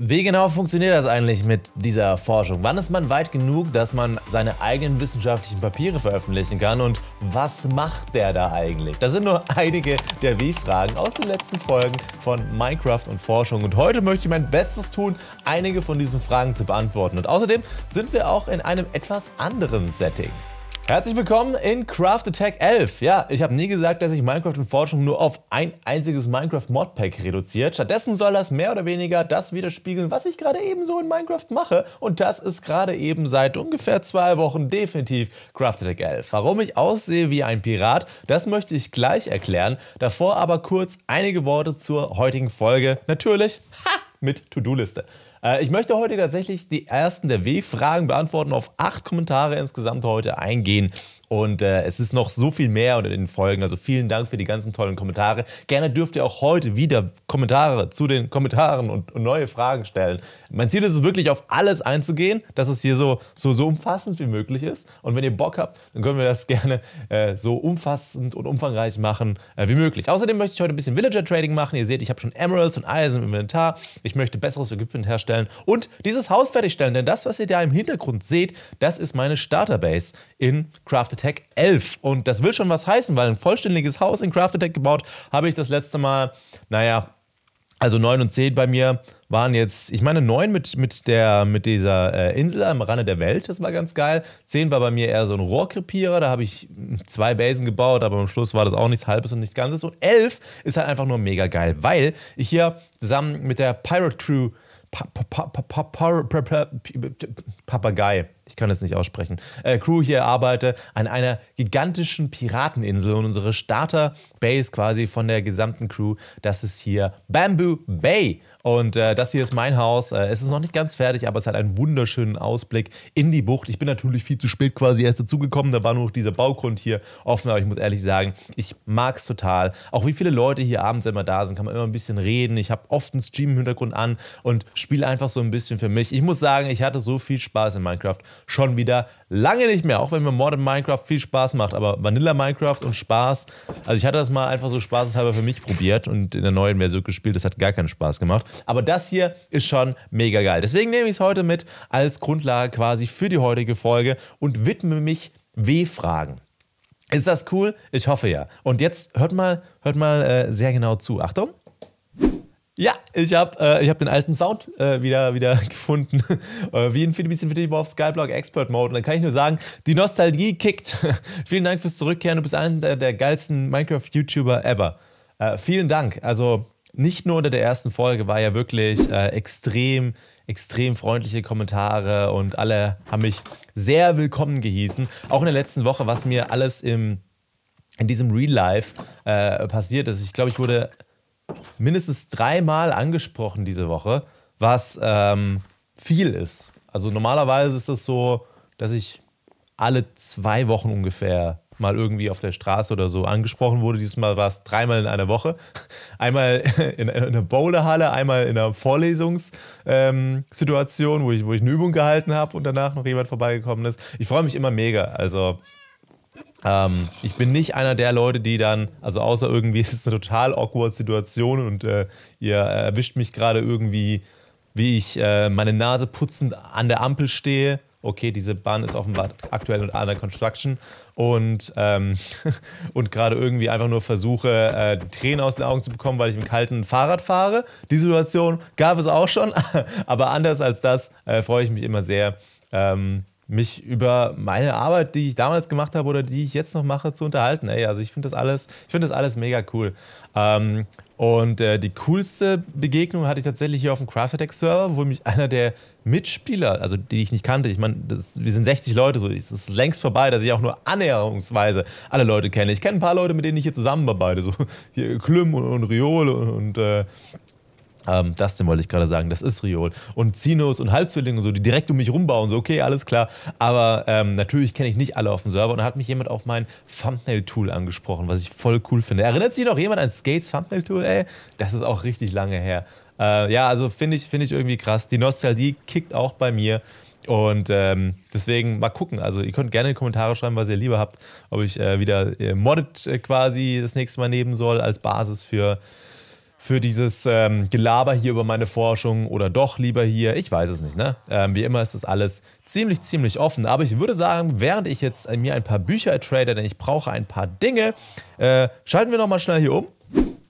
Wie genau funktioniert das eigentlich mit dieser Forschung? Wann ist man weit genug, dass man seine eigenen wissenschaftlichen Papiere veröffentlichen kann? Und was macht der da eigentlich? Das sind nur einige der Wie-Fragen aus den letzten Folgen von Minecraft und Forschung. Und heute möchte ich mein Bestes tun, einige von diesen Fragen zu beantworten. Und außerdem sind wir auch in einem etwas anderen Setting. Herzlich willkommen in Craft Attack 11. Ja, ich habe nie gesagt, dass sich Minecraft in Forschung nur auf ein einziges Minecraft Modpack reduziert. Stattdessen soll das mehr oder weniger das widerspiegeln, was ich gerade eben so in Minecraft mache. Und das ist gerade eben seit ungefähr zwei Wochen definitiv Craft Attack 11. Warum ich aussehe wie ein Pirat, das möchte ich gleich erklären. Davor aber kurz einige Worte zur heutigen Folge. Natürlich ha, mit To-Do-Liste. Äh, ich möchte heute tatsächlich die ersten der W-Fragen beantworten, auf acht Kommentare insgesamt heute eingehen. Und äh, es ist noch so viel mehr unter den Folgen. Also vielen Dank für die ganzen tollen Kommentare. Gerne dürft ihr auch heute wieder Kommentare zu den Kommentaren und, und neue Fragen stellen. Mein Ziel ist es wirklich, auf alles einzugehen, dass es hier so, so, so umfassend wie möglich ist. Und wenn ihr Bock habt, dann können wir das gerne äh, so umfassend und umfangreich machen äh, wie möglich. Außerdem möchte ich heute ein bisschen Villager Trading machen. Ihr seht, ich habe schon Emeralds und Eisen im Inventar. Ich möchte besseres Equipment herstellen und dieses Haus fertigstellen. Denn das, was ihr da im Hintergrund seht, das ist meine Starterbase in Crafted Attack 11. Und das will schon was heißen, weil ein vollständiges Haus in Craft Attack gebaut habe ich das letzte Mal, naja, also 9 und 10 bei mir waren jetzt, ich meine 9 mit, mit, der, mit dieser äh, Insel am Rande der Welt, das war ganz geil. 10 war bei mir eher so ein Rohrkrepierer, da habe ich zwei Basen gebaut, aber am Schluss war das auch nichts Halbes und nichts Ganzes. Und 11 ist halt einfach nur mega geil, weil ich hier zusammen mit der Pirate Crew Papagei, ich kann es nicht aussprechen, äh, Crew hier arbeite, an einer gigantischen Pirateninsel und unsere Starter-Base quasi von der gesamten Crew, das ist hier Bamboo Bay. Und äh, das hier ist mein Haus. Äh, es ist noch nicht ganz fertig, aber es hat einen wunderschönen Ausblick in die Bucht. Ich bin natürlich viel zu spät quasi erst dazugekommen. Da war nur noch dieser Baugrund hier offen. Aber ich muss ehrlich sagen, ich mag es total. Auch wie viele Leute hier abends immer da sind, kann man immer ein bisschen reden. Ich habe oft einen Stream im Hintergrund an und spiele einfach so ein bisschen für mich. Ich muss sagen, ich hatte so viel Spaß in Minecraft. Schon wieder lange nicht mehr. Auch wenn mir Modern Minecraft viel Spaß macht. Aber Vanilla Minecraft und Spaß. Also ich hatte das mal einfach so spaßeshalber für mich probiert und in der neuen Version gespielt. Das hat gar keinen Spaß gemacht. Aber das hier ist schon mega geil. Deswegen nehme ich es heute mit als Grundlage quasi für die heutige Folge und widme mich W-Fragen. Ist das cool? Ich hoffe ja. Und jetzt hört mal, hört mal äh, sehr genau zu. Achtung. Ja, ich habe äh, hab den alten Sound äh, wieder, wieder gefunden. Äh, wie in Philippines Infinity War auf Skyblock Expert Mode. Und dann kann ich nur sagen, die Nostalgie kickt. vielen Dank fürs Zurückkehren. Du bist einer der, der geilsten Minecraft-YouTuber ever. Äh, vielen Dank. Also nicht nur unter der ersten Folge war ja wirklich äh, extrem, extrem freundliche Kommentare und alle haben mich sehr willkommen gehießen. Auch in der letzten Woche, was mir alles im, in diesem Real Life äh, passiert ist. Ich glaube, ich wurde mindestens dreimal angesprochen diese Woche, was ähm, viel ist. Also normalerweise ist das so, dass ich alle zwei Wochen ungefähr mal irgendwie auf der Straße oder so angesprochen wurde. Diesmal war es dreimal in einer Woche. Einmal in, in einer Bowlerhalle, einmal in einer Vorlesungssituation, ähm, wo, ich, wo ich eine Übung gehalten habe und danach noch jemand vorbeigekommen ist. Ich freue mich immer mega. Also ähm, ich bin nicht einer der Leute, die dann, also außer irgendwie ist es eine total awkward Situation und äh, ihr erwischt mich gerade irgendwie, wie ich äh, meine Nase putzend an der Ampel stehe okay, diese Bahn ist offenbar aktuell und under construction und, ähm, und gerade irgendwie einfach nur versuche, äh, Tränen aus den Augen zu bekommen, weil ich im kalten Fahrrad fahre. Die Situation gab es auch schon, aber anders als das äh, freue ich mich immer sehr. Ähm, mich über meine Arbeit, die ich damals gemacht habe oder die ich jetzt noch mache, zu unterhalten. Ey, also ich finde das alles, ich finde das alles mega cool. Ähm, und äh, die coolste Begegnung hatte ich tatsächlich hier auf dem Craft Attack Server, wo mich einer der Mitspieler, also die ich nicht kannte, ich meine, wir sind 60 Leute, so, es ist längst vorbei, dass ich auch nur annäherungsweise alle Leute kenne. Ich kenne ein paar Leute, mit denen ich hier zusammenarbeite, so hier Klüm und, und Riol und, und äh, ähm, Dustin wollte ich gerade sagen, das ist Riol. Und Sinus und Halbzwillinge so, die direkt um mich rumbauen, so okay, alles klar. Aber ähm, natürlich kenne ich nicht alle auf dem Server und da hat mich jemand auf mein Thumbnail-Tool angesprochen, was ich voll cool finde. Erinnert sich noch jemand an Skates Thumbnail-Tool? Ey, das ist auch richtig lange her. Äh, ja, also finde ich, find ich irgendwie krass. Die Nostalgie kickt auch bei mir. Und ähm, deswegen mal gucken. Also ihr könnt gerne in die Kommentare schreiben, was ihr lieber habt. Ob ich äh, wieder äh, Modded äh, quasi das nächste Mal nehmen soll als Basis für für dieses ähm, Gelaber hier über meine Forschung oder doch lieber hier. Ich weiß es nicht, ne? Ähm, wie immer ist das alles ziemlich, ziemlich offen. Aber ich würde sagen, während ich jetzt äh, mir ein paar Bücher trade, denn ich brauche ein paar Dinge, äh, schalten wir nochmal schnell hier um.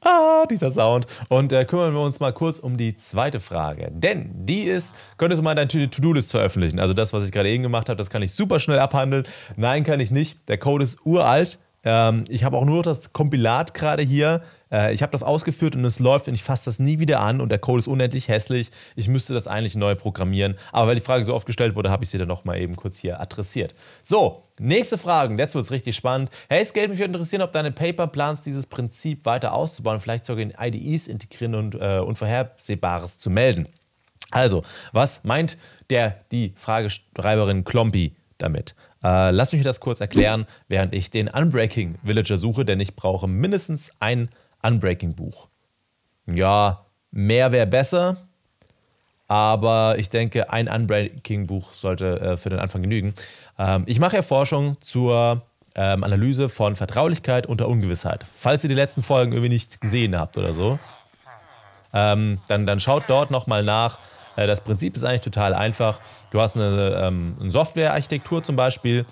Ah, dieser Sound. Und äh, kümmern wir uns mal kurz um die zweite Frage. Denn die ist, könntest du mal deine To-Do-List veröffentlichen? Also das, was ich gerade eben gemacht habe, das kann ich super schnell abhandeln. Nein, kann ich nicht. Der Code ist uralt. Ähm, ich habe auch nur das Kompilat gerade hier äh, ich habe das ausgeführt und es läuft und ich fasse das nie wieder an und der Code ist unendlich hässlich. Ich müsste das eigentlich neu programmieren. Aber weil die Frage so oft gestellt wurde, habe ich sie dann nochmal eben kurz hier adressiert. So, nächste Frage. Jetzt wird es richtig spannend. Hey Skate, mich würde interessieren, ob deine Paper planst, dieses Prinzip weiter auszubauen, vielleicht sogar in IDEs integrieren und äh, Unvorhersehbares zu melden. Also, was meint der, die Frageschreiberin Klompi damit? Äh, lass mich das kurz erklären, während ich den Unbreaking Villager suche, denn ich brauche mindestens ein Unbreaking-Buch. Ja, mehr wäre besser, aber ich denke, ein Unbreaking-Buch sollte äh, für den Anfang genügen. Ähm, ich mache ja Forschung zur ähm, Analyse von Vertraulichkeit unter Ungewissheit. Falls ihr die letzten Folgen irgendwie nicht gesehen habt oder so, ähm, dann, dann schaut dort nochmal nach. Äh, das Prinzip ist eigentlich total einfach. Du hast eine, ähm, eine Softwarearchitektur zum Beispiel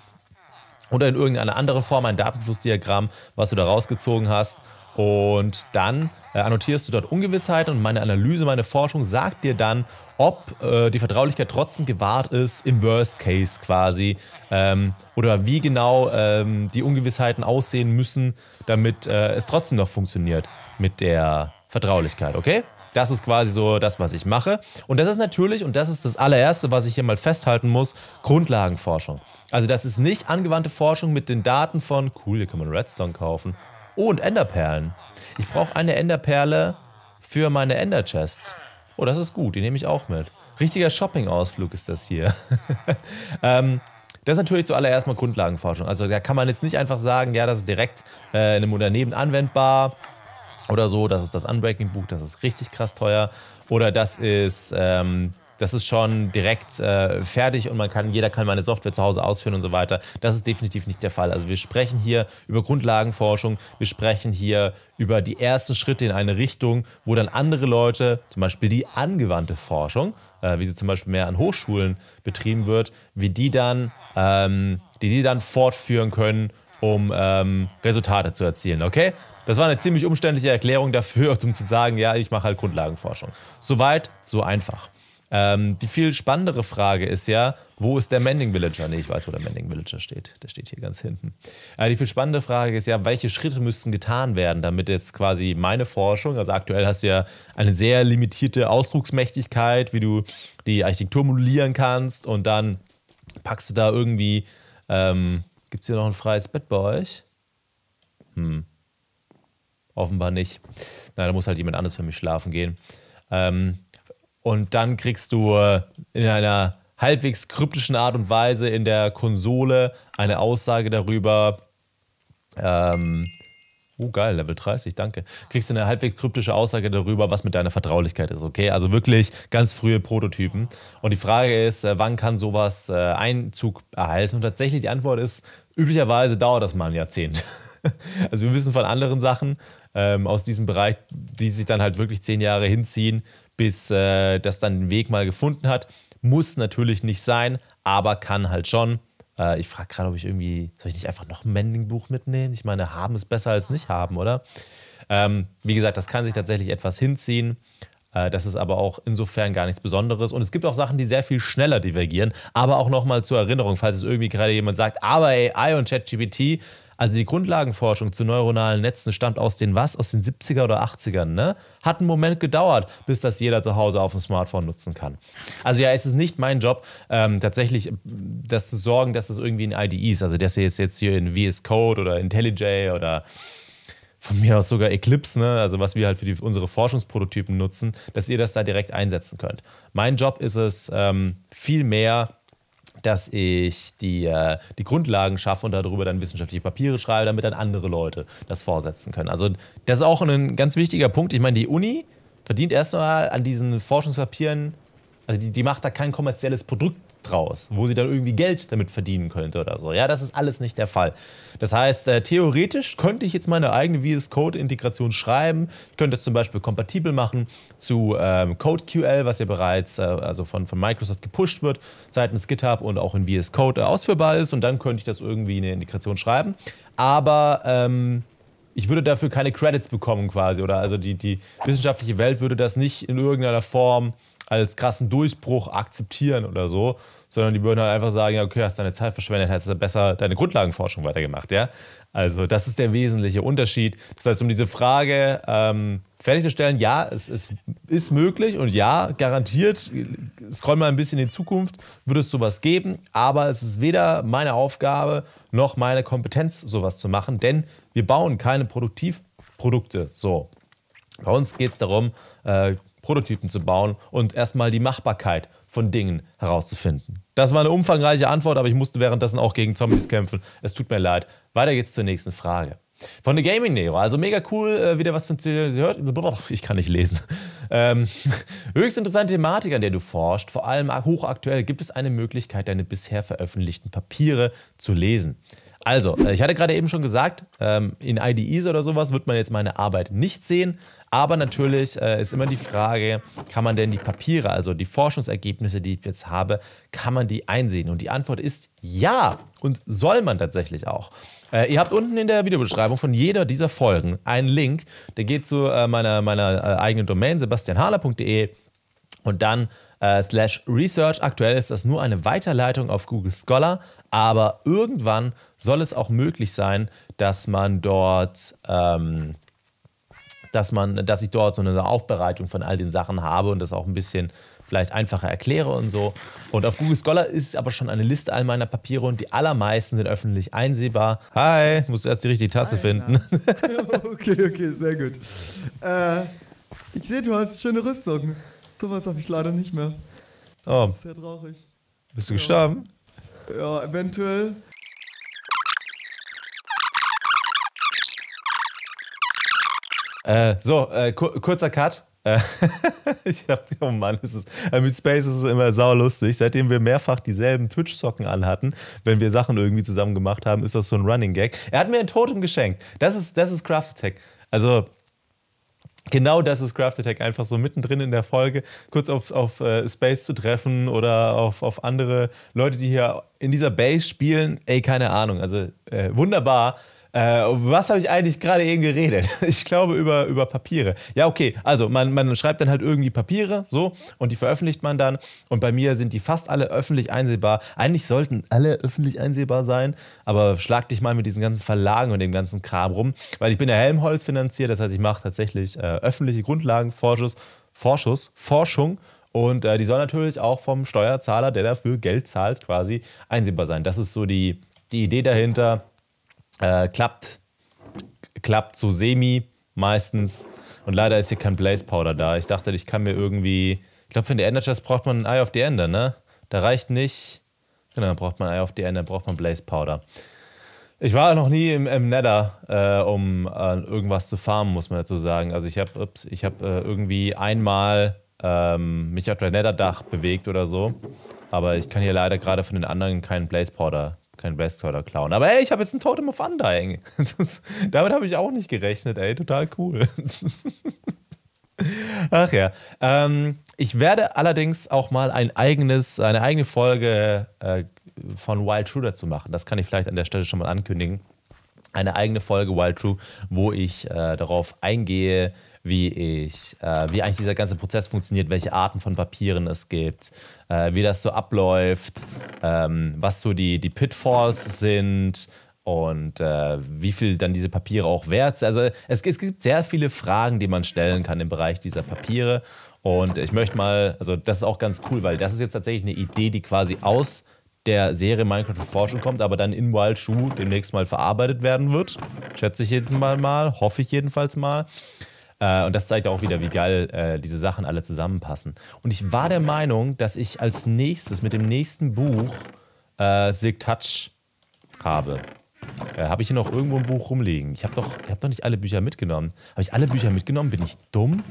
oder in irgendeiner anderen Form ein Datenflussdiagramm, was du da rausgezogen hast. Und dann äh, annotierst du dort Ungewissheit und meine Analyse, meine Forschung sagt dir dann, ob äh, die Vertraulichkeit trotzdem gewahrt ist, im Worst Case quasi, ähm, oder wie genau ähm, die Ungewissheiten aussehen müssen, damit äh, es trotzdem noch funktioniert mit der Vertraulichkeit, okay? Das ist quasi so das, was ich mache. Und das ist natürlich, und das ist das allererste, was ich hier mal festhalten muss, Grundlagenforschung. Also das ist nicht angewandte Forschung mit den Daten von, cool, hier kann man Redstone kaufen, Oh, und Enderperlen. Ich brauche eine Enderperle für meine Enderchests. Oh, das ist gut, die nehme ich auch mit. Richtiger Shopping-Ausflug ist das hier. ähm, das ist natürlich zuallererst mal Grundlagenforschung. Also da kann man jetzt nicht einfach sagen, ja, das ist direkt äh, in einem Unternehmen anwendbar oder so. Das ist das Unbreaking-Buch, das ist richtig krass teuer. Oder das ist ähm, das ist schon direkt äh, fertig und man kann, jeder kann meine Software zu Hause ausführen und so weiter. Das ist definitiv nicht der Fall. Also wir sprechen hier über Grundlagenforschung, wir sprechen hier über die ersten Schritte in eine Richtung, wo dann andere Leute, zum Beispiel die angewandte Forschung, äh, wie sie zum Beispiel mehr an Hochschulen betrieben wird, wie die dann, ähm, die sie dann fortführen können, um ähm, Resultate zu erzielen, okay? Das war eine ziemlich umständliche Erklärung dafür, um zu sagen, ja, ich mache halt Grundlagenforschung. Soweit, so einfach. Ähm, die viel spannendere Frage ist ja, wo ist der Mending Villager? Nee, ich weiß, wo der Mending Villager steht. Der steht hier ganz hinten. Äh, die viel spannende Frage ist ja, welche Schritte müssten getan werden, damit jetzt quasi meine Forschung, also aktuell hast du ja eine sehr limitierte Ausdrucksmächtigkeit, wie du die Architektur modulieren kannst und dann packst du da irgendwie, ähm, gibt es hier noch ein freies Bett bei euch? Hm. Offenbar nicht. Na, da muss halt jemand anderes für mich schlafen gehen. Ähm, und dann kriegst du äh, in einer halbwegs kryptischen Art und Weise in der Konsole eine Aussage darüber. Ähm, oh geil, Level 30, danke. Kriegst du eine halbwegs kryptische Aussage darüber, was mit deiner Vertraulichkeit ist, okay? Also wirklich ganz frühe Prototypen. Und die Frage ist, äh, wann kann sowas äh, Einzug erhalten? Und tatsächlich die Antwort ist, üblicherweise dauert das mal ein Jahrzehnt. Also wir wissen von anderen Sachen ähm, aus diesem Bereich, die sich dann halt wirklich zehn Jahre hinziehen, bis äh, das dann den Weg mal gefunden hat. Muss natürlich nicht sein, aber kann halt schon. Äh, ich frage gerade, ob ich irgendwie, soll ich nicht einfach noch ein Mending-Buch mitnehmen? Ich meine, haben ist besser als nicht haben, oder? Ähm, wie gesagt, das kann sich tatsächlich etwas hinziehen. Äh, das ist aber auch insofern gar nichts Besonderes. Und es gibt auch Sachen, die sehr viel schneller divergieren. Aber auch nochmal zur Erinnerung, falls es irgendwie gerade jemand sagt, aber AI und ChatGPT, also die Grundlagenforschung zu neuronalen Netzen stammt aus den was? Aus den 70er oder 80ern, ne? Hat einen Moment gedauert, bis das jeder zu Hause auf dem Smartphone nutzen kann. Also ja, es ist nicht mein Job, ähm, tatsächlich äh, das zu sorgen, dass das irgendwie in IDE ist. Also dass ihr jetzt, jetzt hier in VS Code oder IntelliJ oder von mir aus sogar Eclipse, ne? also was wir halt für die, unsere Forschungsprototypen nutzen, dass ihr das da direkt einsetzen könnt. Mein Job ist es, ähm, viel mehr dass ich die, äh, die Grundlagen schaffe und darüber dann wissenschaftliche Papiere schreibe, damit dann andere Leute das vorsetzen können. Also das ist auch ein ganz wichtiger Punkt. Ich meine, die Uni verdient erstmal an diesen Forschungspapieren, also die, die macht da kein kommerzielles Produkt draus, wo sie dann irgendwie Geld damit verdienen könnte oder so. Ja, das ist alles nicht der Fall. Das heißt, äh, theoretisch könnte ich jetzt meine eigene VS Code-Integration schreiben. Ich könnte es zum Beispiel kompatibel machen zu ähm, CodeQL, was ja bereits äh, also von, von Microsoft gepusht wird, seitens GitHub und auch in VS Code äh, ausführbar ist. Und dann könnte ich das irgendwie in eine Integration schreiben. Aber ähm, ich würde dafür keine Credits bekommen quasi. Oder also die, die wissenschaftliche Welt würde das nicht in irgendeiner Form als krassen Durchbruch akzeptieren oder so, sondern die würden halt einfach sagen, ja, okay, hast deine Zeit verschwendet, hättest du besser deine Grundlagenforschung weitergemacht, ja. Also das ist der wesentliche Unterschied. Das heißt, um diese Frage ähm, fertigzustellen, ja, es, es, ist möglich und ja, garantiert, scroll mal ein bisschen in die Zukunft, würde es sowas geben, aber es ist weder meine Aufgabe noch meine Kompetenz, sowas zu machen, denn wir bauen keine Produktivprodukte so. Bei uns geht es darum, äh, Prototypen zu bauen und erstmal die Machbarkeit von Dingen herauszufinden. Das war eine umfangreiche Antwort, aber ich musste währenddessen auch gegen Zombies kämpfen. Es tut mir leid. Weiter geht's zur nächsten Frage. Von der Gaming Nero, also mega cool, äh, wieder was von hört. Ich kann nicht lesen. Ähm, höchst interessante Thematik, an der du forschst, vor allem hochaktuell. Gibt es eine Möglichkeit, deine bisher veröffentlichten Papiere zu lesen? Also, äh, ich hatte gerade eben schon gesagt, ähm, in IDEs oder sowas wird man jetzt meine Arbeit nicht sehen. Aber natürlich äh, ist immer die Frage, kann man denn die Papiere, also die Forschungsergebnisse, die ich jetzt habe, kann man die einsehen? Und die Antwort ist ja und soll man tatsächlich auch. Äh, ihr habt unten in der Videobeschreibung von jeder dieser Folgen einen Link, der geht zu meiner, meiner eigenen Domain sebastianhaler.de. und dann äh, slash research. Aktuell ist das nur eine Weiterleitung auf Google Scholar, aber irgendwann soll es auch möglich sein, dass man dort... Ähm, dass man, dass ich dort so eine Aufbereitung von all den Sachen habe und das auch ein bisschen vielleicht einfacher erkläre und so. Und auf Google Scholar ist aber schon eine Liste all meiner Papiere und die allermeisten sind öffentlich einsehbar. Hi, musst du erst die richtige Tasse Hi, finden. okay, okay, sehr gut. Äh, ich sehe, du hast schöne Rüstung. Sowas habe ich leider nicht mehr. Oh. Das oh. ist sehr traurig. Bist du ja. gestorben? Ja, eventuell. Äh, so, äh, kur kurzer Cut. Äh, ich hab, oh Mann, ist es ist, äh, mit Space ist es immer saulustig. Seitdem wir mehrfach dieselben Twitch-Socken anhatten, wenn wir Sachen irgendwie zusammen gemacht haben, ist das so ein Running Gag. Er hat mir ein Totem geschenkt. Das ist, das ist Craft Attack. Also, Genau das ist Craft Attack, einfach so mittendrin in der Folge, kurz auf, auf äh, Space zu treffen oder auf, auf andere Leute, die hier in dieser Base spielen. Ey, keine Ahnung. Also äh, wunderbar. Äh, was habe ich eigentlich gerade eben geredet? Ich glaube über, über Papiere. Ja, okay. Also man, man schreibt dann halt irgendwie Papiere, so, und die veröffentlicht man dann. Und bei mir sind die fast alle öffentlich einsehbar. Eigentlich sollten alle öffentlich einsehbar sein, aber schlag dich mal mit diesen ganzen Verlagen und dem ganzen Kram rum. Weil ich bin ja Helmholtz finanziert, das heißt, ich mache tatsächlich äh, öffentliche Grundlagenvorschuss, Vorschuss, Forschung und äh, die soll natürlich auch vom Steuerzahler, der dafür Geld zahlt, quasi einsehbar sein. Das ist so die, die Idee dahinter. Äh, klappt, klappt so semi meistens. Und leider ist hier kein Blaze Powder da. Ich dachte, ich kann mir irgendwie. Ich glaube, für den Energize braucht man ein Eye of the Ender, ne? Da reicht nicht. Genau, da braucht man Eye of the Ender, braucht man Blaze Powder. Ich war noch nie im, im Nether, äh, um äh, irgendwas zu farmen, muss man dazu sagen. Also ich habe hab, äh, irgendwie einmal ähm, mich auf der Nether-Dach bewegt oder so. Aber ich kann hier leider gerade von den anderen keinen Blaze Powder kein Best-Order klauen. Aber ey, ich habe jetzt ein Totem of Undying. Ist, damit habe ich auch nicht gerechnet, ey. Total cool. Ach ja. Ähm, ich werde allerdings auch mal ein eigenes, eine eigene Folge äh, von Wild True dazu machen. Das kann ich vielleicht an der Stelle schon mal ankündigen. Eine eigene Folge Wild True, wo ich äh, darauf eingehe, wie ich, äh, wie eigentlich dieser ganze Prozess funktioniert, welche Arten von Papieren es gibt, äh, wie das so abläuft, ähm, was so die, die Pitfalls sind und äh, wie viel dann diese Papiere auch wert sind. Also es, es gibt sehr viele Fragen, die man stellen kann im Bereich dieser Papiere. Und ich möchte mal, also das ist auch ganz cool, weil das ist jetzt tatsächlich eine Idee, die quasi aus der Serie Minecraft Forschung kommt, aber dann in Wild Shoe demnächst mal verarbeitet werden wird. Schätze ich jedenfalls mal, hoffe ich jedenfalls mal. Äh, und das zeigt auch wieder, wie geil äh, diese Sachen alle zusammenpassen. Und ich war der Meinung, dass ich als nächstes mit dem nächsten Buch äh, Silk Touch habe. Äh, habe ich hier noch irgendwo ein Buch rumliegen? Ich habe doch, hab doch nicht alle Bücher mitgenommen. Habe ich alle Bücher mitgenommen? Bin ich dumm?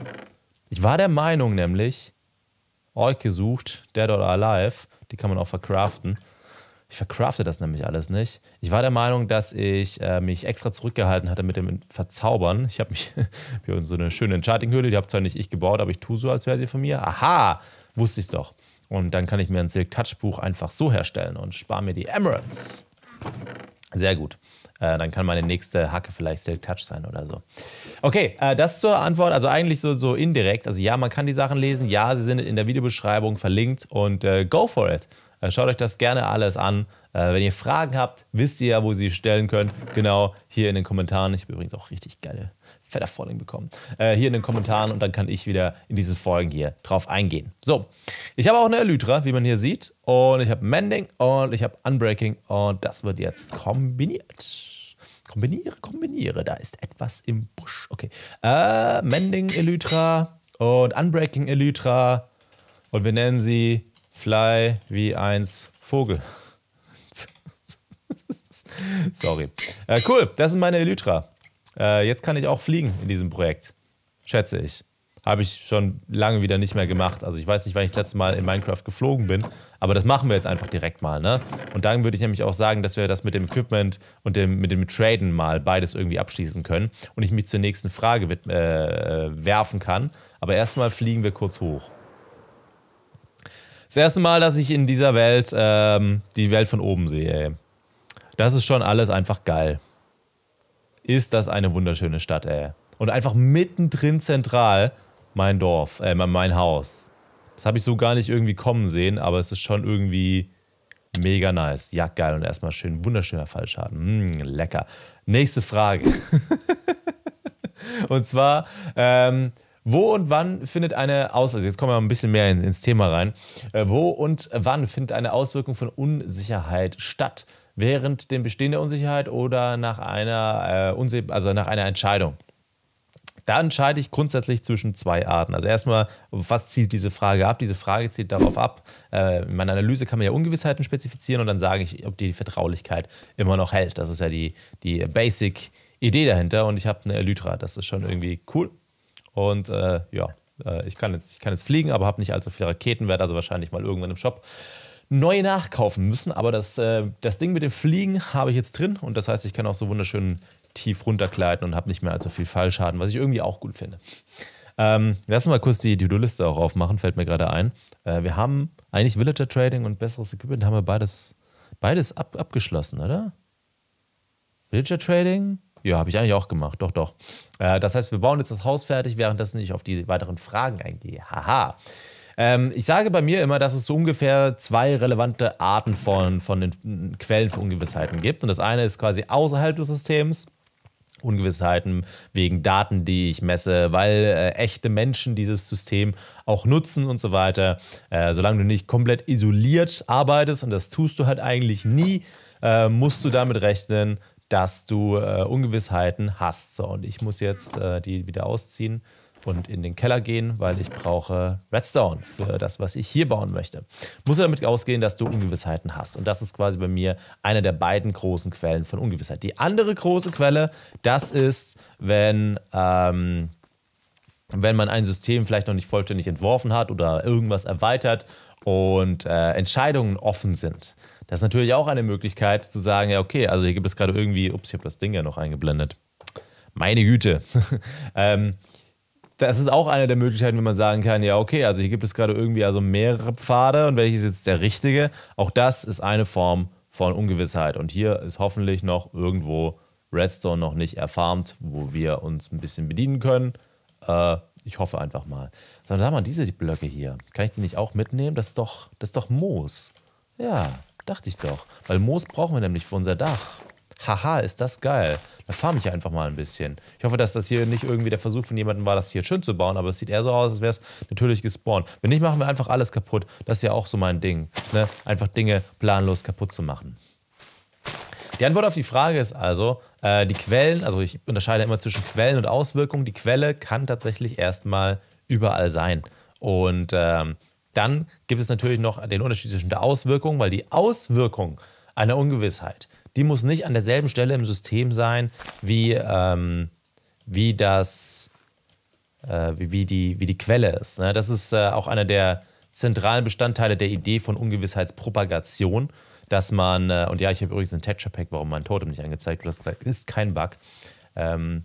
Ich war der Meinung nämlich, Ork gesucht, Dead or Alive, die kann man auch verkraften, ich vercrafte das nämlich alles nicht. Ich war der Meinung, dass ich äh, mich extra zurückgehalten hatte mit dem Verzaubern. Ich habe mich wie so eine schöne Enchanting-Höhle, die habe zwar nicht ich gebaut, aber ich tue so, als wäre sie von mir. Aha, wusste ich doch. Und dann kann ich mir ein Silk Touch Buch einfach so herstellen und spare mir die Emeralds. Sehr gut. Äh, dann kann meine nächste Hacke vielleicht Silk Touch sein oder so. Okay, äh, das zur Antwort. Also eigentlich so, so indirekt. Also ja, man kann die Sachen lesen. Ja, sie sind in der Videobeschreibung verlinkt und äh, go for it. Äh, schaut euch das gerne alles an. Äh, wenn ihr Fragen habt, wisst ihr ja, wo ihr sie stellen könnt. Genau hier in den Kommentaren. Ich habe übrigens auch richtig geile fetter bekommen. Äh, hier in den Kommentaren und dann kann ich wieder in diese Folgen hier drauf eingehen. So, ich habe auch eine Elytra, wie man hier sieht. Und ich habe Mending und ich habe Unbreaking und das wird jetzt kombiniert. Kombiniere, kombiniere. Da ist etwas im Busch. Okay. Äh, Mending Elytra und Unbreaking Elytra. Und wir nennen sie Fly wie eins Vogel. Sorry. Äh, cool, das ist meine Elytra. Äh, jetzt kann ich auch fliegen in diesem Projekt. Schätze ich. Habe ich schon lange wieder nicht mehr gemacht. Also ich weiß nicht, wann ich das letzte Mal in Minecraft geflogen bin, aber das machen wir jetzt einfach direkt mal. Ne? Und dann würde ich nämlich auch sagen, dass wir das mit dem Equipment und dem, mit dem Traden mal beides irgendwie abschließen können und ich mich zur nächsten Frage äh, äh, werfen kann. Aber erstmal fliegen wir kurz hoch. Das erste Mal, dass ich in dieser Welt ähm, die Welt von oben sehe. Ey. Das ist schon alles einfach geil. Ist das eine wunderschöne Stadt, ey. Und einfach mittendrin zentral mein Dorf, äh, mein Haus. Das habe ich so gar nicht irgendwie kommen sehen, aber es ist schon irgendwie mega nice. Ja, geil. Und erstmal schön wunderschöner Fallschaden. Mm, lecker. Nächste Frage. Und zwar, ähm, wo und wann findet eine Aus also jetzt kommen wir ein bisschen mehr ins, ins Thema rein. Äh, wo und wann findet eine Auswirkung von Unsicherheit statt? Während dem Bestehen der Unsicherheit oder nach einer, äh, also nach einer Entscheidung? Da entscheide ich grundsätzlich zwischen zwei Arten. Also erstmal, was zielt diese Frage ab? Diese Frage zielt darauf ab. Äh, in meiner Analyse kann man ja Ungewissheiten spezifizieren und dann sage ich, ob die Vertraulichkeit immer noch hält. Das ist ja die, die Basic-Idee dahinter und ich habe eine Elytra. Das ist schon irgendwie cool. Und äh, ja, äh, ich, kann jetzt, ich kann jetzt fliegen, aber habe nicht allzu viele Raketen, werde also wahrscheinlich mal irgendwann im Shop neu nachkaufen müssen. Aber das, äh, das Ding mit dem Fliegen habe ich jetzt drin und das heißt, ich kann auch so wunderschön tief runtergleiten und habe nicht mehr allzu viel Fallschaden, was ich irgendwie auch gut finde. Ähm, lass mal kurz die To-Do-Liste auch aufmachen, fällt mir gerade ein. Äh, wir haben eigentlich Villager Trading und besseres Equipment, haben wir beides, beides ab, abgeschlossen, oder? Villager Trading ja, habe ich eigentlich auch gemacht. Doch, doch. Äh, das heißt, wir bauen jetzt das Haus fertig, währenddessen ich auf die weiteren Fragen eingehe. Haha. Ähm, ich sage bei mir immer, dass es so ungefähr zwei relevante Arten von, von den Quellen für Ungewissheiten gibt. Und das eine ist quasi außerhalb des Systems. Ungewissheiten wegen Daten, die ich messe, weil äh, echte Menschen dieses System auch nutzen und so weiter. Äh, solange du nicht komplett isoliert arbeitest, und das tust du halt eigentlich nie, äh, musst du damit rechnen, dass du äh, Ungewissheiten hast. So, und ich muss jetzt äh, die wieder ausziehen und in den Keller gehen, weil ich brauche Redstone für das, was ich hier bauen möchte. Muss damit ausgehen, dass du Ungewissheiten hast. Und das ist quasi bei mir eine der beiden großen Quellen von Ungewissheit. Die andere große Quelle, das ist, wenn, ähm, wenn man ein System vielleicht noch nicht vollständig entworfen hat oder irgendwas erweitert und äh, Entscheidungen offen sind. Das ist natürlich auch eine Möglichkeit zu sagen, ja, okay, also hier gibt es gerade irgendwie, ups, ich habe das Ding ja noch eingeblendet. Meine Güte. ähm, das ist auch eine der Möglichkeiten, wenn man sagen kann, ja, okay, also hier gibt es gerade irgendwie also mehrere Pfade und welches ist jetzt der richtige? Auch das ist eine Form von Ungewissheit. Und hier ist hoffentlich noch irgendwo Redstone noch nicht erfarmt, wo wir uns ein bisschen bedienen können. Äh, ich hoffe einfach mal. Sondern sag mal, diese Blöcke hier, kann ich die nicht auch mitnehmen? Das ist doch, das ist doch Moos. Ja, Dachte ich doch. Weil Moos brauchen wir nämlich für unser Dach. Haha, ist das geil. Da fahre ich einfach mal ein bisschen. Ich hoffe, dass das hier nicht irgendwie der Versuch von jemandem war, das hier schön zu bauen, aber es sieht eher so aus, als wäre es natürlich gespawnt. Wenn nicht, machen wir einfach alles kaputt. Das ist ja auch so mein Ding. Ne? Einfach Dinge planlos kaputt zu machen. Die Antwort auf die Frage ist also, äh, die Quellen, also ich unterscheide immer zwischen Quellen und Auswirkungen. Die Quelle kann tatsächlich erstmal überall sein. Und ähm, dann gibt es natürlich noch den Unterschied zwischen der Auswirkung, weil die Auswirkung einer Ungewissheit, die muss nicht an derselben Stelle im System sein, wie, ähm, wie das, äh, wie, wie, die, wie die Quelle ist. Ne? Das ist äh, auch einer der zentralen Bestandteile der Idee von Ungewissheitspropagation, dass man, äh, und ja, ich habe übrigens ein Texture-Pack, warum mein Totem nicht angezeigt wird, das ist kein Bug. Ähm,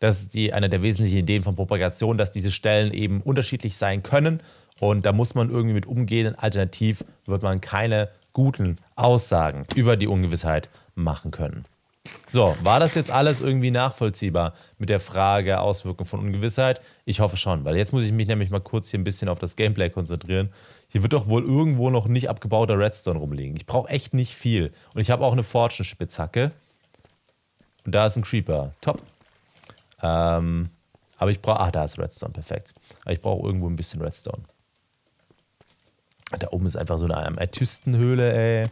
das ist die, eine der wesentlichen Ideen von Propagation, dass diese Stellen eben unterschiedlich sein können und da muss man irgendwie mit umgehen, alternativ wird man keine guten Aussagen über die Ungewissheit machen können. So, war das jetzt alles irgendwie nachvollziehbar mit der Frage Auswirkung von Ungewissheit? Ich hoffe schon, weil jetzt muss ich mich nämlich mal kurz hier ein bisschen auf das Gameplay konzentrieren. Hier wird doch wohl irgendwo noch nicht abgebauter Redstone rumliegen. Ich brauche echt nicht viel. Und ich habe auch eine Fortune-Spitzhacke. Und da ist ein Creeper. Top. Ähm, aber ich brauche. Ah, da ist Redstone. Perfekt. Aber ich brauche irgendwo ein bisschen Redstone. Da oben ist einfach so eine Amethystenhöhle, äh, ey.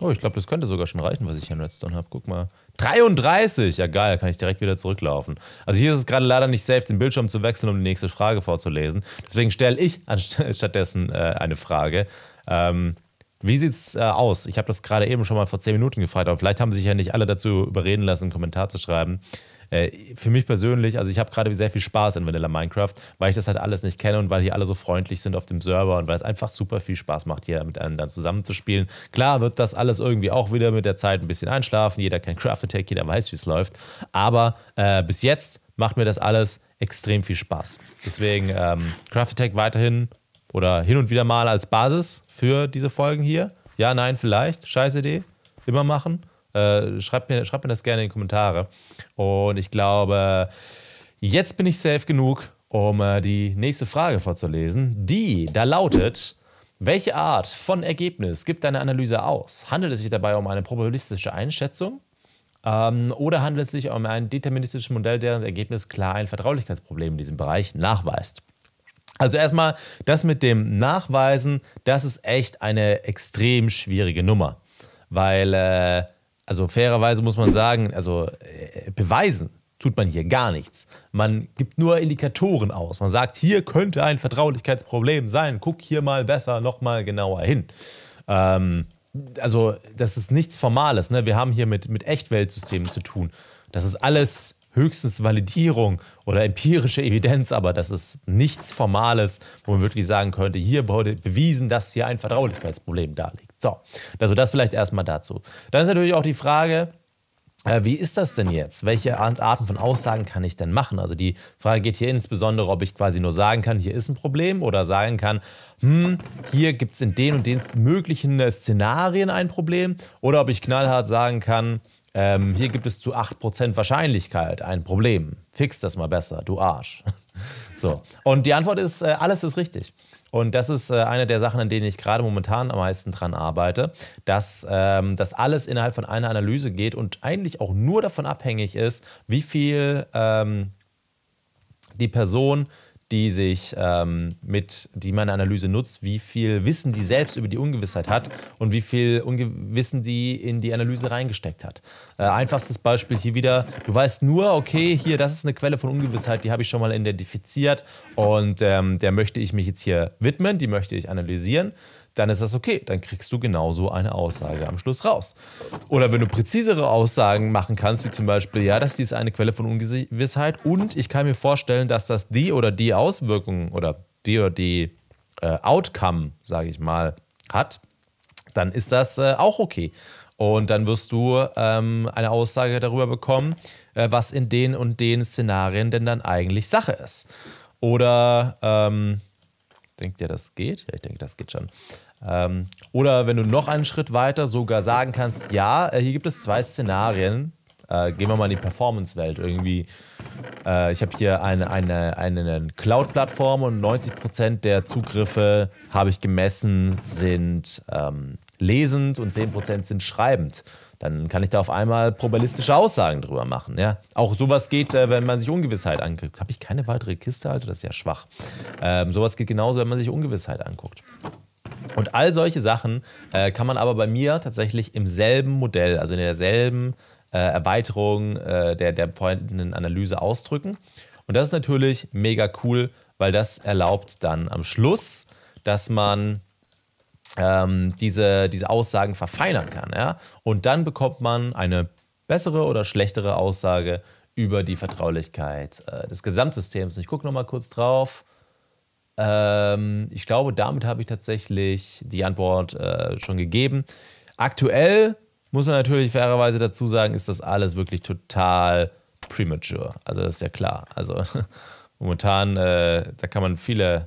Oh, ich glaube, das könnte sogar schon reichen, was ich hier in Redstone habe. Guck mal. 33! Ja, geil, kann ich direkt wieder zurücklaufen. Also hier ist es gerade leider nicht safe, den Bildschirm zu wechseln, um die nächste Frage vorzulesen. Deswegen stelle ich stattdessen äh, eine Frage. Ähm, wie sieht's äh, aus? Ich habe das gerade eben schon mal vor 10 Minuten gefragt, aber vielleicht haben sich ja nicht alle dazu überreden lassen, einen Kommentar zu schreiben. Äh, für mich persönlich, also ich habe gerade sehr viel Spaß in Vanilla Minecraft, weil ich das halt alles nicht kenne und weil hier alle so freundlich sind auf dem Server und weil es einfach super viel Spaß macht, hier miteinander zusammenzuspielen. Klar wird das alles irgendwie auch wieder mit der Zeit ein bisschen einschlafen. Jeder kennt Craft Attack, jeder weiß, wie es läuft. Aber äh, bis jetzt macht mir das alles extrem viel Spaß. Deswegen ähm, Craft Attack weiterhin oder hin und wieder mal als Basis für diese Folgen hier. Ja, nein, vielleicht. Scheiß Idee. Immer machen. Äh, schreibt, mir, schreibt mir das gerne in die Kommentare. Und ich glaube, jetzt bin ich safe genug, um äh, die nächste Frage vorzulesen. Die da lautet. Welche Art von Ergebnis gibt deine Analyse aus? Handelt es sich dabei um eine probabilistische Einschätzung ähm, oder handelt es sich um ein deterministisches Modell, deren Ergebnis klar ein Vertraulichkeitsproblem in diesem Bereich nachweist? Also erstmal das mit dem Nachweisen, das ist echt eine extrem schwierige Nummer, weil äh, also fairerweise muss man sagen, also äh, beweisen tut man hier gar nichts. Man gibt nur Indikatoren aus. Man sagt, hier könnte ein Vertraulichkeitsproblem sein. Guck hier mal besser, nochmal genauer hin. Ähm, also das ist nichts Formales. Ne? Wir haben hier mit, mit Echtweltsystemen zu tun. Das ist alles höchstens Validierung oder empirische Evidenz, aber das ist nichts Formales, wo man wirklich sagen könnte, hier wurde bewiesen, dass hier ein Vertraulichkeitsproblem da liegt. So, also das vielleicht erstmal dazu. Dann ist natürlich auch die Frage, äh, wie ist das denn jetzt? Welche Arten von Aussagen kann ich denn machen? Also die Frage geht hier insbesondere, ob ich quasi nur sagen kann, hier ist ein Problem oder sagen kann, hm, hier gibt es in den und den möglichen Szenarien ein Problem oder ob ich knallhart sagen kann, ähm, hier gibt es zu 8% Wahrscheinlichkeit ein Problem. Fix das mal besser, du Arsch. So. Und die Antwort ist, äh, alles ist richtig. Und das ist äh, eine der Sachen, an denen ich gerade momentan am meisten dran arbeite, dass ähm, das alles innerhalb von einer Analyse geht und eigentlich auch nur davon abhängig ist, wie viel ähm, die Person die sich ähm, mit, die meine Analyse nutzt, wie viel Wissen die selbst über die Ungewissheit hat und wie viel Unge Wissen die in die Analyse reingesteckt hat. Äh, einfachstes Beispiel hier wieder, du weißt nur, okay, hier, das ist eine Quelle von Ungewissheit, die habe ich schon mal identifiziert und ähm, der möchte ich mich jetzt hier widmen, die möchte ich analysieren dann ist das okay. Dann kriegst du genauso eine Aussage am Schluss raus. Oder wenn du präzisere Aussagen machen kannst, wie zum Beispiel, ja, das ist eine Quelle von Ungewissheit und ich kann mir vorstellen, dass das die oder die Auswirkungen oder die oder die äh, Outcome, sage ich mal, hat, dann ist das äh, auch okay. Und dann wirst du ähm, eine Aussage darüber bekommen, äh, was in den und den Szenarien denn dann eigentlich Sache ist. Oder ähm, denkt ihr, das geht? Ja, ich denke, das geht schon. Ähm, oder wenn du noch einen Schritt weiter sogar sagen kannst, ja, äh, hier gibt es zwei Szenarien. Äh, gehen wir mal in die Performance-Welt irgendwie. Äh, ich habe hier eine, eine, eine Cloud-Plattform und 90% der Zugriffe, habe ich gemessen, sind ähm, lesend und 10% sind schreibend. Dann kann ich da auf einmal probabilistische Aussagen drüber machen. Ja? Auch sowas geht, äh, wenn man sich Ungewissheit anguckt. Habe ich keine weitere Kiste, Alter? Das ist ja schwach. Ähm, sowas geht genauso, wenn man sich Ungewissheit anguckt. Und all solche Sachen äh, kann man aber bei mir tatsächlich im selben Modell, also in derselben äh, Erweiterung äh, der, der vorhandenen Analyse ausdrücken. Und das ist natürlich mega cool, weil das erlaubt dann am Schluss, dass man ähm, diese, diese Aussagen verfeinern kann. Ja? Und dann bekommt man eine bessere oder schlechtere Aussage über die Vertraulichkeit äh, des Gesamtsystems. Und ich gucke nochmal kurz drauf. Ähm, ich glaube, damit habe ich tatsächlich die Antwort äh, schon gegeben. Aktuell muss man natürlich fairerweise dazu sagen, ist das alles wirklich total premature. Also das ist ja klar. Also momentan, äh, da kann man viele...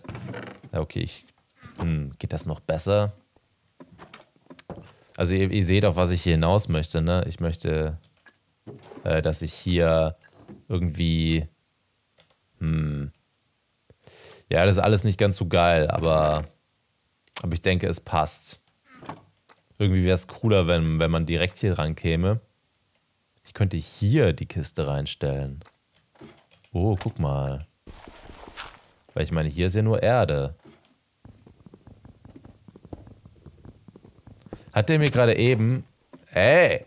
okay, ich, hm, geht das noch besser? Also ihr, ihr, seht auch, was ich hier hinaus möchte. Ne? Ich möchte, äh, dass ich hier irgendwie... Hm, ja, das ist alles nicht ganz so geil, aber, aber ich denke, es passt. Irgendwie wäre es cooler, wenn, wenn man direkt hier dran käme. Ich könnte hier die Kiste reinstellen. Oh, guck mal. Weil ich meine, hier ist ja nur Erde. Hat der mir gerade eben... Ey!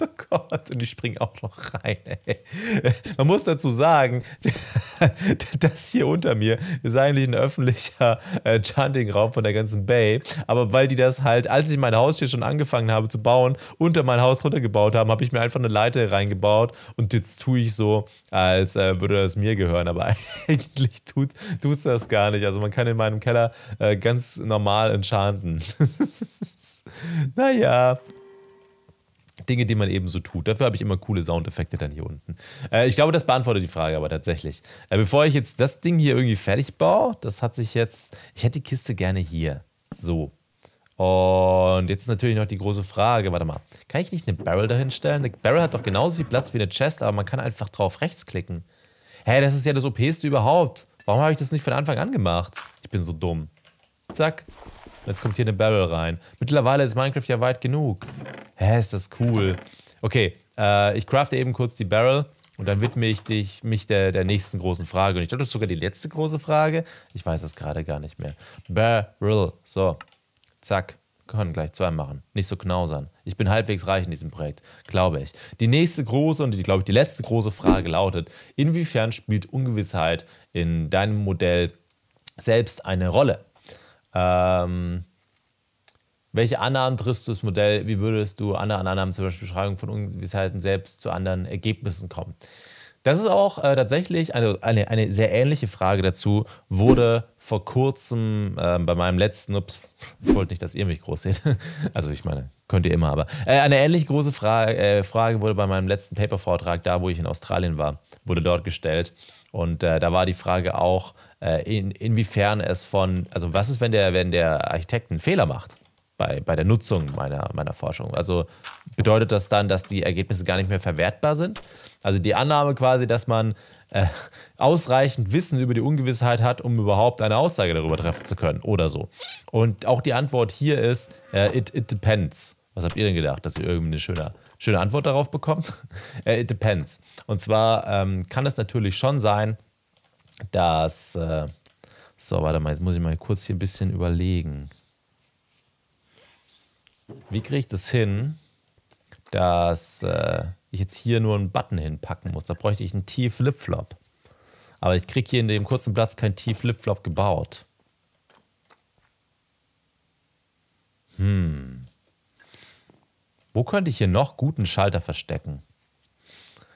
oh Gott. Und ich springen auch noch rein. Ey. Man muss dazu sagen, das hier unter mir ist eigentlich ein öffentlicher äh, Chanting-Raum von der ganzen Bay. Aber weil die das halt, als ich mein Haus hier schon angefangen habe zu bauen, unter mein Haus drunter gebaut haben, habe ich mir einfach eine Leiter reingebaut. Und jetzt tue ich so, als äh, würde das mir gehören. Aber eigentlich tut es das gar nicht. Also man kann in meinem Keller äh, ganz normal enchanten. naja. Dinge, die man eben so tut. Dafür habe ich immer coole Soundeffekte dann hier unten. Äh, ich glaube, das beantwortet die Frage aber tatsächlich. Äh, bevor ich jetzt das Ding hier irgendwie fertig baue, das hat sich jetzt. Ich hätte die Kiste gerne hier. So. Und jetzt ist natürlich noch die große Frage, warte mal, kann ich nicht eine Barrel dahin stellen? Eine Barrel hat doch genauso viel Platz wie eine Chest, aber man kann einfach drauf rechts klicken. Hä, hey, das ist ja das OPste überhaupt. Warum habe ich das nicht von Anfang an gemacht? Ich bin so dumm. Zack. Und jetzt kommt hier eine Barrel rein. Mittlerweile ist Minecraft ja weit genug. Hä, ist das cool. Okay, äh, ich crafte eben kurz die Barrel. Und dann widme ich dich, mich der, der nächsten großen Frage. Und ich glaube, das ist sogar die letzte große Frage. Ich weiß es gerade gar nicht mehr. Barrel. So. Zack. Können gleich zwei machen. Nicht so knausern. Ich bin halbwegs reich in diesem Projekt, glaube ich. Die nächste große und glaube ich, die letzte große Frage lautet: Inwiefern spielt Ungewissheit in deinem Modell selbst eine Rolle? Ähm, welche Annahmen triffst du das Modell? Wie würdest du anderen Annahmen, zum Beispiel Beschreibung von Ungewissheiten selbst zu anderen Ergebnissen kommen? Das ist auch äh, tatsächlich eine, eine, eine, sehr ähnliche Frage dazu. Wurde vor kurzem äh, bei meinem letzten, ups, ich wollte nicht, dass ihr mich groß seht. Also ich meine, könnt ihr immer, aber äh, eine ähnlich große Frage, äh, Frage wurde bei meinem letzten Paper-Vortrag, da wo ich in Australien war, wurde dort gestellt. Und äh, da war die Frage auch, äh, in, inwiefern es von, also was ist, wenn der, wenn der Architekt einen Fehler macht bei, bei der Nutzung meiner, meiner Forschung? Also bedeutet das dann, dass die Ergebnisse gar nicht mehr verwertbar sind? Also die Annahme quasi, dass man äh, ausreichend Wissen über die Ungewissheit hat, um überhaupt eine Aussage darüber treffen zu können oder so. Und auch die Antwort hier ist, äh, it, it depends. Was habt ihr denn gedacht? dass ihr irgendwie ein schöner schöne Antwort darauf bekommen? Äh, it depends. Und zwar ähm, kann es natürlich schon sein, dass. Äh, so, warte mal, jetzt muss ich mal kurz hier ein bisschen überlegen. Wie kriege ich das hin, dass äh, ich jetzt hier nur einen Button hinpacken muss? Da bräuchte ich einen T-Flip-Flop. Aber ich kriege hier in dem kurzen Platz kein T-Flip-Flop gebaut. Hm. Wo könnte ich hier noch guten Schalter verstecken?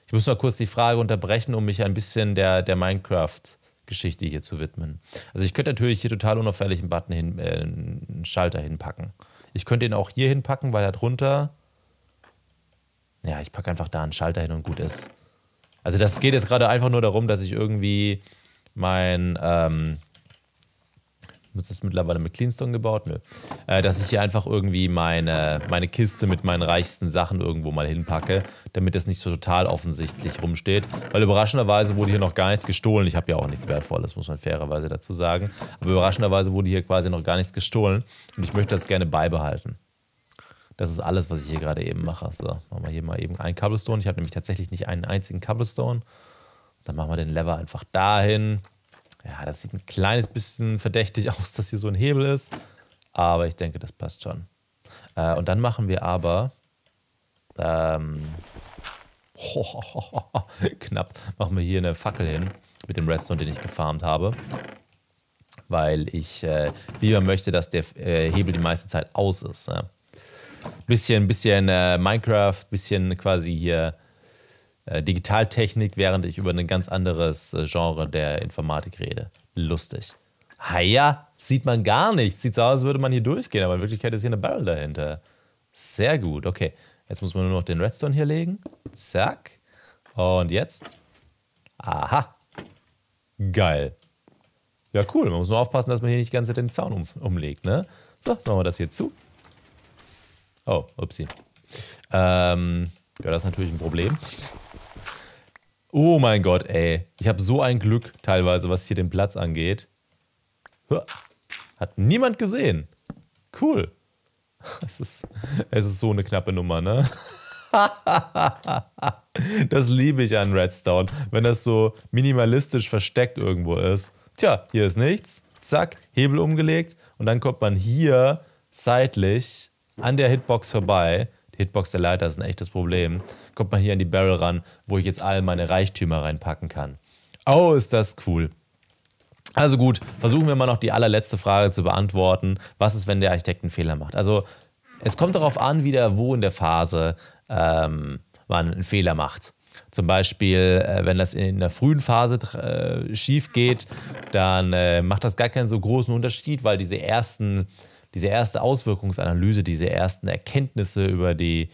Ich muss mal kurz die Frage unterbrechen, um mich ein bisschen der, der Minecraft-Geschichte hier zu widmen. Also ich könnte natürlich hier total unauffällig einen Button hin, äh, einen Schalter hinpacken. Ich könnte ihn auch hier hinpacken, weil er drunter. Ja, ich packe einfach da einen Schalter hin und gut ist. Also das geht jetzt gerade einfach nur darum, dass ich irgendwie mein ähm, wird das mittlerweile mit Cleanstone gebaut? Nö. Ne? Äh, dass ich hier einfach irgendwie meine, meine Kiste mit meinen reichsten Sachen irgendwo mal hinpacke, damit das nicht so total offensichtlich rumsteht. Weil überraschenderweise wurde hier noch gar nichts gestohlen. Ich habe ja auch nichts Wertvolles, muss man fairerweise dazu sagen. Aber überraschenderweise wurde hier quasi noch gar nichts gestohlen. Und ich möchte das gerne beibehalten. Das ist alles, was ich hier gerade eben mache. So, machen wir hier mal eben einen Cobblestone. Ich habe nämlich tatsächlich nicht einen einzigen Cobblestone. Dann machen wir den Lever einfach dahin. Ja, das sieht ein kleines bisschen verdächtig aus, dass hier so ein Hebel ist. Aber ich denke, das passt schon. Äh, und dann machen wir aber. Ähm, ho, ho, ho, knapp. Machen wir hier eine Fackel hin. Mit dem Redstone, den ich gefarmt habe. Weil ich äh, lieber möchte, dass der äh, Hebel die meiste Zeit aus ist. Ne? Bisschen, bisschen äh, Minecraft, bisschen quasi hier äh, Digitaltechnik, während ich über ein ganz anderes äh, Genre der Informatik rede. Lustig. Haja, sieht man gar nicht. Sieht so aus, als würde man hier durchgehen, aber in Wirklichkeit ist hier eine Barrel dahinter. Sehr gut, okay. Jetzt muss man nur noch den Redstone hier legen. Zack. Und jetzt. Aha. Geil. Ja, cool. Man muss nur aufpassen, dass man hier nicht die ganze Zeit den Zaun um, umlegt, ne? So, jetzt machen wir das hier zu. Oh, upsie. Ähm, ja, das ist natürlich ein Problem. Oh mein Gott, ey. Ich habe so ein Glück teilweise, was hier den Platz angeht. Hat niemand gesehen. Cool. Es ist, es ist so eine knappe Nummer, ne? das liebe ich an Redstone, wenn das so minimalistisch versteckt irgendwo ist. Tja, hier ist nichts. Zack, Hebel umgelegt und dann kommt man hier seitlich an der Hitbox vorbei Hitbox der Leiter ist ein echtes Problem. Kommt mal hier an die Barrel ran, wo ich jetzt all meine Reichtümer reinpacken kann. Oh, ist das cool. Also gut, versuchen wir mal noch die allerletzte Frage zu beantworten. Was ist, wenn der Architekt einen Fehler macht? Also es kommt darauf an, wieder wo in der Phase ähm, man einen Fehler macht. Zum Beispiel, äh, wenn das in der frühen Phase äh, schief geht, dann äh, macht das gar keinen so großen Unterschied, weil diese ersten diese erste Auswirkungsanalyse, diese ersten Erkenntnisse über die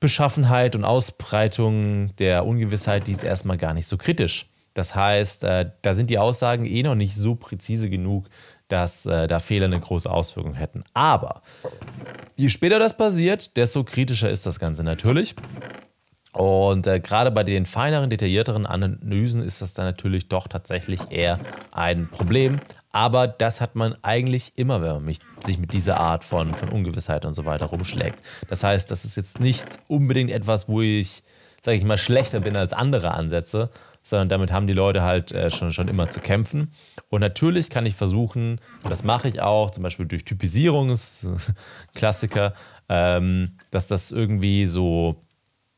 Beschaffenheit und Ausbreitung der Ungewissheit, die ist erstmal gar nicht so kritisch. Das heißt, äh, da sind die Aussagen eh noch nicht so präzise genug, dass äh, da Fehler eine große Auswirkung hätten. Aber je später das passiert, desto kritischer ist das Ganze natürlich. Und äh, gerade bei den feineren, detaillierteren Analysen ist das dann natürlich doch tatsächlich eher ein Problem aber das hat man eigentlich immer, wenn man mich, sich mit dieser Art von, von Ungewissheit und so weiter rumschlägt. Das heißt, das ist jetzt nicht unbedingt etwas, wo ich, sage ich mal, schlechter bin als andere Ansätze, sondern damit haben die Leute halt äh, schon, schon immer zu kämpfen. Und natürlich kann ich versuchen, und das mache ich auch, zum Beispiel durch Typisierungsklassiker, ähm, dass das irgendwie so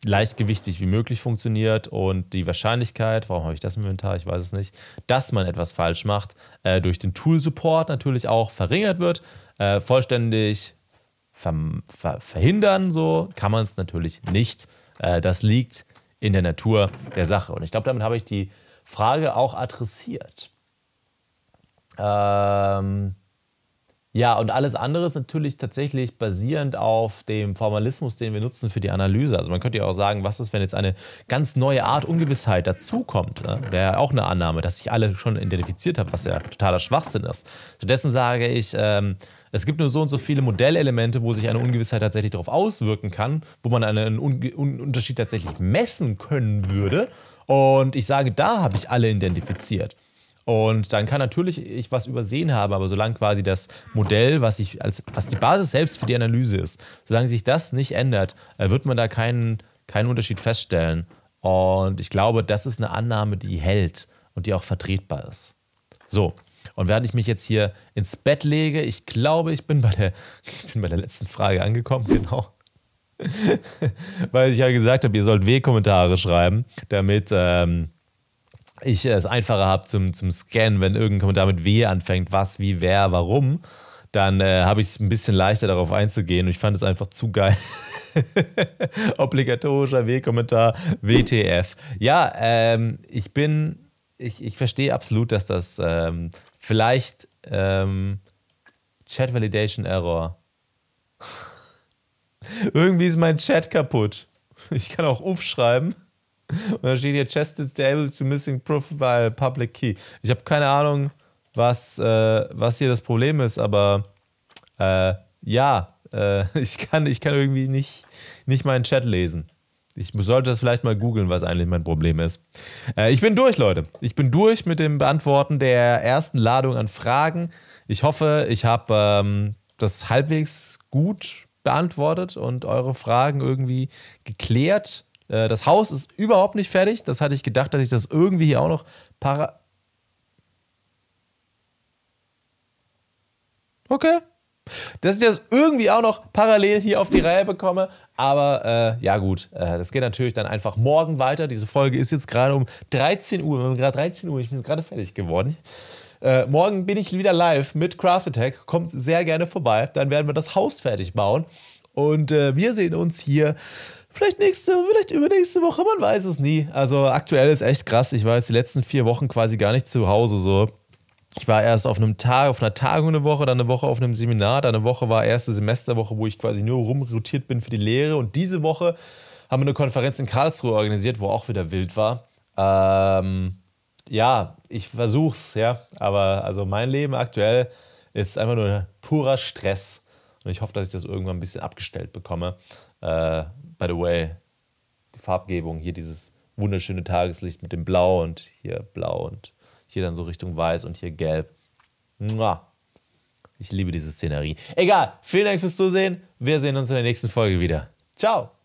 leichtgewichtig wie möglich funktioniert und die Wahrscheinlichkeit, warum habe ich das im Inventar, ich weiß es nicht, dass man etwas falsch macht, äh, durch den Tool-Support natürlich auch verringert wird. Äh, vollständig ver ver verhindern, so kann man es natürlich nicht. Äh, das liegt in der Natur der Sache. Und ich glaube, damit habe ich die Frage auch adressiert. Ähm, ja, und alles andere ist natürlich tatsächlich basierend auf dem Formalismus, den wir nutzen für die Analyse. Also man könnte ja auch sagen, was ist, wenn jetzt eine ganz neue Art Ungewissheit dazukommt? Ne? Wäre ja auch eine Annahme, dass ich alle schon identifiziert habe, was ja totaler Schwachsinn ist. Stattdessen sage ich, ähm, es gibt nur so und so viele Modellelemente, wo sich eine Ungewissheit tatsächlich darauf auswirken kann, wo man einen Un Un Unterschied tatsächlich messen können würde. Und ich sage, da habe ich alle identifiziert. Und dann kann natürlich ich was übersehen haben, aber solange quasi das Modell, was ich als was die Basis selbst für die Analyse ist, solange sich das nicht ändert, äh, wird man da keinen, keinen Unterschied feststellen. Und ich glaube, das ist eine Annahme, die hält und die auch vertretbar ist. So. Und während ich mich jetzt hier ins Bett lege, ich glaube, ich bin bei der, ich bin bei der letzten Frage angekommen, genau. Weil ich ja gesagt habe, ihr sollt W-Kommentare schreiben, damit. Ähm, ich es einfacher habe zum, zum Scannen, wenn irgendein Kommentar mit W anfängt, was, wie, wer, warum, dann äh, habe ich es ein bisschen leichter darauf einzugehen. Und ich fand es einfach zu geil. Obligatorischer W-Kommentar, WTF. Ja, ähm, ich bin, ich, ich verstehe absolut, dass das ähm, vielleicht ähm, Chat Validation Error. Irgendwie ist mein Chat kaputt. Ich kann auch UF schreiben. Und da steht hier Chest is able to missing proof by public key. Ich habe keine Ahnung, was, äh, was hier das Problem ist, aber äh, ja, äh, ich, kann, ich kann irgendwie nicht, nicht meinen Chat lesen. Ich sollte das vielleicht mal googeln, was eigentlich mein Problem ist. Äh, ich bin durch, Leute. Ich bin durch mit dem Beantworten der ersten Ladung an Fragen. Ich hoffe, ich habe ähm, das halbwegs gut beantwortet und eure Fragen irgendwie geklärt. Äh, das Haus ist überhaupt nicht fertig. Das hatte ich gedacht, dass ich das irgendwie hier auch noch para. Okay. Dass ich das irgendwie auch noch parallel hier auf die Reihe bekomme. Aber äh, ja, gut, äh, das geht natürlich dann einfach morgen weiter. Diese Folge ist jetzt gerade um 13 Uhr. Wir haben gerade 13 Uhr, ich bin gerade fertig geworden. Äh, morgen bin ich wieder live mit Craft Attack. Kommt sehr gerne vorbei. Dann werden wir das Haus fertig bauen. Und äh, wir sehen uns hier Vielleicht nächste, vielleicht übernächste Woche, man weiß es nie. Also aktuell ist echt krass. Ich war jetzt die letzten vier Wochen quasi gar nicht zu Hause so. Ich war erst auf einem Tag, auf einer Tagung eine Woche, dann eine Woche auf einem Seminar, dann eine Woche war erste Semesterwoche, wo ich quasi nur rumrotiert bin für die Lehre. Und diese Woche haben wir eine Konferenz in Karlsruhe organisiert, wo auch wieder wild war. Ähm, ja, ich versuch's, ja. Aber also mein Leben aktuell ist einfach nur purer Stress. Und ich hoffe, dass ich das irgendwann ein bisschen abgestellt bekomme. Äh, by the way, die Farbgebung, hier dieses wunderschöne Tageslicht mit dem Blau und hier Blau und hier dann so Richtung Weiß und hier Gelb. Mua. Ich liebe diese Szenerie. Egal, vielen Dank fürs Zusehen. Wir sehen uns in der nächsten Folge wieder. Ciao!